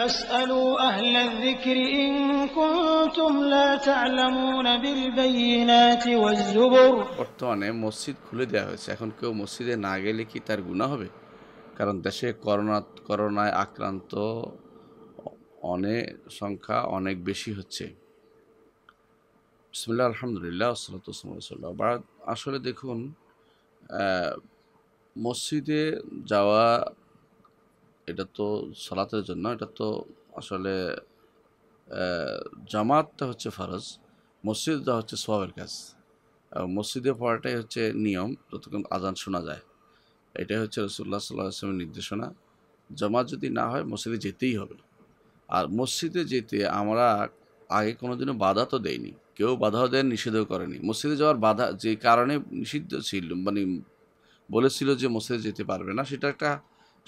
বর্তমানে মসজিদ খুলে দেওয়া হয়েছে এখন কেউ মসজিদে না গেলে কি তার গুণা হবে কারণ দেশে করোনা করোনায় আক্রান্ত অনেক সংখ্যা অনেক বেশি হচ্ছে বিসমুল্লাহ আলহামদুলিল্লাহ বা আসলে দেখুন মসজিদে যাওয়া এটা তো সালাতের জন্য এটা তো আসলে জামাতটা হচ্ছে ফারজ মসজিদটা হচ্ছে সবের কাজ মসজিদে পড়াটাই হচ্ছে নিয়ম যতক্ষণ আজান শোনা যায় এটাই হচ্ছে রসুল্লাহ সাল্লাহ আসলামের নির্দেশনা জমা যদি না হয় মসজিদে যেতেই হবে আর মসজিদে যেতে আমরা আগে কোনো দিনও বাধা তো দেয়নি কেউ বাধাও দেন নিষেধও করেনি মসজিদে যাওয়ার বাধা যে কারণে নিষিদ্ধ ছিল মানে বলেছিল যে মসজিদে যেতে পারবে না সেটা একটা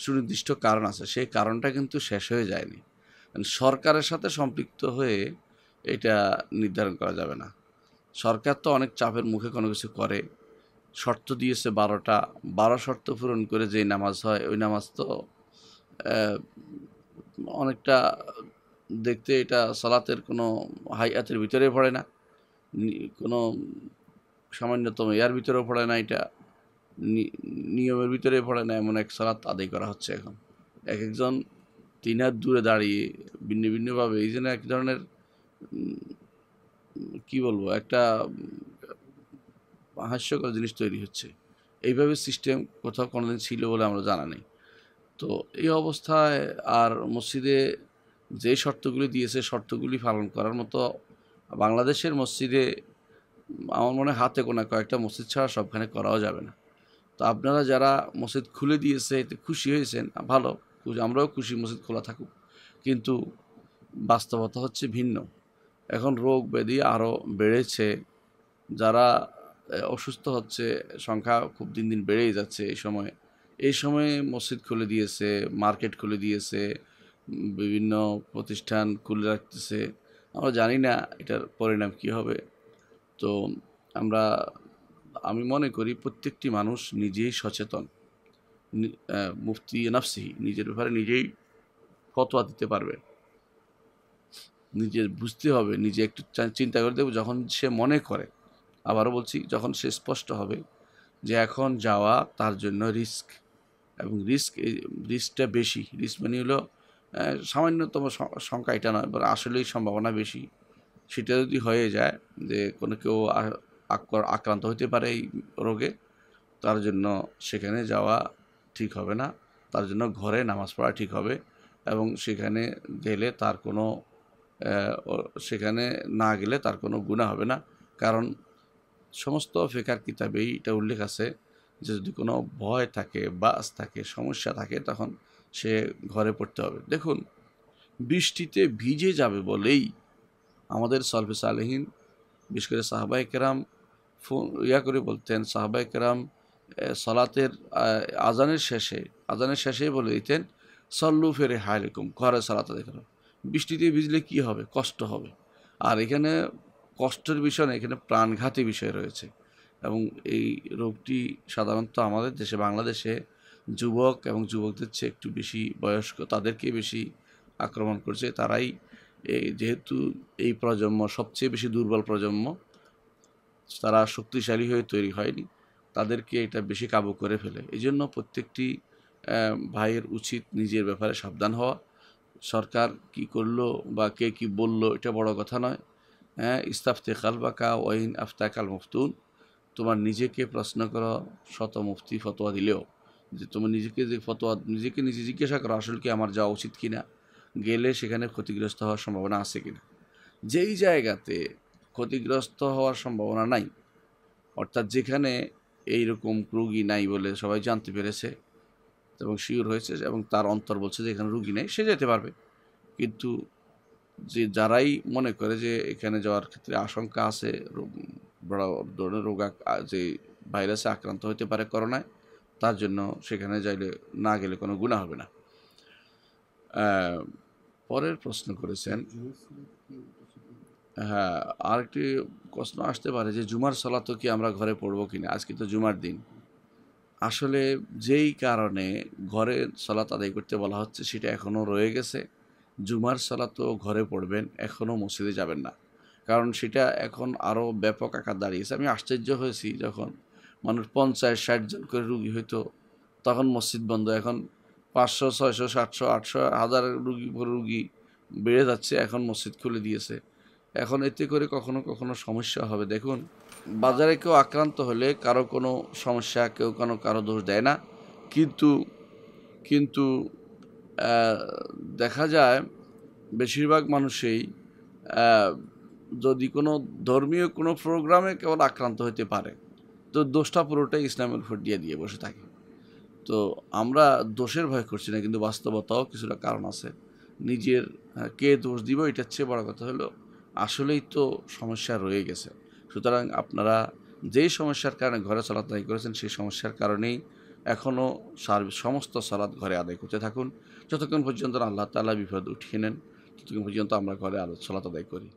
সুনির্দিষ্ট কারণ আছে সেই কারণটা কিন্তু শেষ হয়ে যায়নি মানে সরকারের সাথে সম্পৃক্ত হয়ে এটা নির্ধারণ করা যাবে না সরকার তো অনেক চাপের মুখে কোনো কিছু করে শর্ত দিয়েছে বারোটা বারো শর্ত পূরণ করে যেই নামাজ হয় ওই নামাজ তো অনেকটা দেখতে এটা সালাতের কোনো হাইয়াতের ভিতরে পড়ে না কোনো সামান্যতম ইয়ার ভিতরেও পড়ে না এটা নিয়মের ভিতরে পড়ে না এমন এক সালাত আদায় করা হচ্ছে এখন এক একজন তিন হাত দূরে দাঁড়িয়ে ভিন্ন ভিন্নভাবে এই জন্য এক ধরনের কি বলবো একটা হাস্যকর জিনিস তৈরি হচ্ছে এইভাবে সিস্টেম কোথাও কোনোদিন ছিল বলে আমরা জানা নেই তো এই অবস্থায় আর মসজিদে যে শর্তগুলি দিয়েছে শর্তগুলি পালন করার মতো বাংলাদেশের মসজিদে আমার মনে হাতে কোনো কয়েকটা মসজিদ ছাড়া সবখানে করাও যাবে না তো আপনারা যারা মসজিদ খুলে দিয়েছে এতে খুশি হয়েছেন ভালো আমরাও খুশি মসজিদ খোলা থাকুক কিন্তু বাস্তবতা হচ্ছে ভিন্ন এখন রোগ ব্যাধি আরও বেড়েছে যারা অসুস্থ হচ্ছে সংখ্যা খুব দিন দিন বেড়েই যাচ্ছে এই সময়ে এই সময়ে মসজিদ খুলে দিয়েছে মার্কেট খুলে দিয়েছে বিভিন্ন প্রতিষ্ঠান খুলে রাখতেছে আমরা জানি না এটার পরিণাম কি হবে তো আমরা আমি মনে করি প্রত্যেকটি মানুষ নিজেই সচেতন মুফতি নাফসিহি নিজের ব্যাপারে নিজেই ফতোয়া দিতে পারবে নিজের বুঝতে হবে নিজে একটু চিন্তা করে দেবো যখন সে মনে করে আবারও বলছি যখন সে স্পষ্ট হবে যে এখন যাওয়া তার জন্য রিস্ক এবং রিস্ক রিস্কটা বেশি রিস্ক মানে হলো সামান্যতম সংখ্যা এটা নয় আসলেই সম্ভাবনা বেশি সেটা যদি হয়ে যায় যে কোনো কেউ আক্রান্ত হতে পারে এই রোগে তার জন্য সেখানে যাওয়া ঠিক হবে না তার জন্য ঘরে নামাজ পড়া ঠিক হবে এবং সেখানে গেলে তার কোনো সেখানে না গেলে তার কোনো গুণা হবে না কারণ সমস্ত ফেকার কিতাবেই এটা উল্লেখ আছে যে যদি কোনো ভয় থাকে বাস থাকে সমস্যা থাকে তখন সে ঘরে পড়তে হবে দেখুন বৃষ্টিতে ভিজে যাবে বলেই আমাদের সলফেস আলহীন বিশেষ করে সাহবাহিকেরাম ফোন ইয়া করে বলতেন সাহাবাই কেরাম সলাতের আজানের শেষে আজানের শেষেই বলে দিতেন সল্লু ফেরে হায়রেকুম ঘরে সালাতে আদায় বৃষ্টি বৃষ্টিতে ভিজলে কি হবে কষ্ট হবে আর এখানে কষ্টের বিষয় না এখানে প্রাণঘাতী বিষয় রয়েছে এবং এই রোগটি সাধারণত আমাদের দেশে বাংলাদেশে যুবক এবং যুবকদের চেয়ে একটু বেশি বয়স্ক তাদেরকে বেশি আক্রমণ করছে তারাই যেহেতু এই প্রজন্ম সবচেয়ে বেশি দুর্বল প্রজন্ম তারা শক্তিশালী হয়ে তৈরি হয়নি তাদেরকে এটা বেশি কাবু করে ফেলে এই জন্য প্রত্যেকটি ভাইয়ের উচিত নিজের ব্যাপারে সাবধান হওয়া সরকার কি করলো বা কে কি বলল এটা বড় কথা নয় হ্যাঁ ইস্তাফতে কা ওয়াইন আফতাকাল মফতুন তোমার নিজেকে প্রশ্ন করো শত মুফতি ফতোয়া দিলেও যে তুমি নিজেকে যে ফতোয়া নিজেকে নিজে জিজ্ঞাসা করো আসল কি আমার যাওয়া উচিত কিনা গেলে সেখানে ক্ষতিগ্রস্ত হওয়ার সম্ভাবনা আছে কিনা যেই জায়গাতে ক্ষতিগ্রস্ত হওয়ার সম্ভাবনা নাই অর্থাৎ যেখানে এই রকম রুগী নাই বলে সবাই জানতে পেরেছে এবং শিওর হয়েছে এবং তার অন্তর বলছে যে এখানে রুগী নেই সে যেতে পারবে কিন্তু যে যারাই মনে করে যে এখানে যাওয়ার ক্ষেত্রে আশঙ্কা আছে বড় ধরনের রোগা যে ভাইরাসে আক্রান্ত হতে পারে করোনায় তার জন্য সেখানে যাইলে না গেলে কোনো গুণা হবে না পরের প্রশ্ন করেছেন হ্যাঁ আরেকটি প্রশ্ন আসতে পারে যে জুমার সলা তো কি আমরা ঘরে পড়বো কি না আজকে তো জুমার দিন আসলে যেই কারণে ঘরে সলাত আদায় করতে বলা হচ্ছে সেটা এখনও রয়ে গেছে জুমার তো ঘরে পড়বেন এখনও মসজিদে যাবেন না কারণ সেটা এখন আরও ব্যাপক আকার দাঁড়িয়েছে আমি আশ্চর্য হয়েছি যখন মানুষ পঞ্চাশ ষাট জন করে রুগী হইতো তখন মসজিদ বন্ধ এখন পাঁচশো ছয়শো সাতশো আটশো হাজার রুগী রুগী বেড়ে যাচ্ছে এখন মসজিদ খুলে দিয়েছে এখন এতে করে কখনো কখনো সমস্যা হবে দেখুন বাজারে কেউ আক্রান্ত হলে কারো কোনো সমস্যা কেউ কোনো কারো দোষ দেয় না কিন্তু কিন্তু দেখা যায় বেশিরভাগ মানুষেই যদি কোনো ধর্মীয় কোনো প্রোগ্রামে কেবল আক্রান্ত হতে পারে তো দোষটা পুরোটাই ইসলামের উপর দিয়ে দিয়ে বসে থাকে তো আমরা দোষের ভয় করছি না কিন্তু বাস্তবতাও কিছুটা কারণ আছে নিজের কে দোষ দিব এটার চেয়ে বড় কথা হলো আসলেই তো সমস্যা রয়ে গেছে সুতরাং আপনারা যেই সমস্যার কারণে ঘরে সালাত করেছেন সেই সমস্যার কারণেই এখনও সমস্ত সালাদ ঘরে আদায় করতে থাকুন যতক্ষণ পর্যন্ত আল্লাহ তালা বিপদ উঠিয়ে নেন ততক্ষণ পর্যন্ত আমরা ঘরে আলো সলাত আদায় করি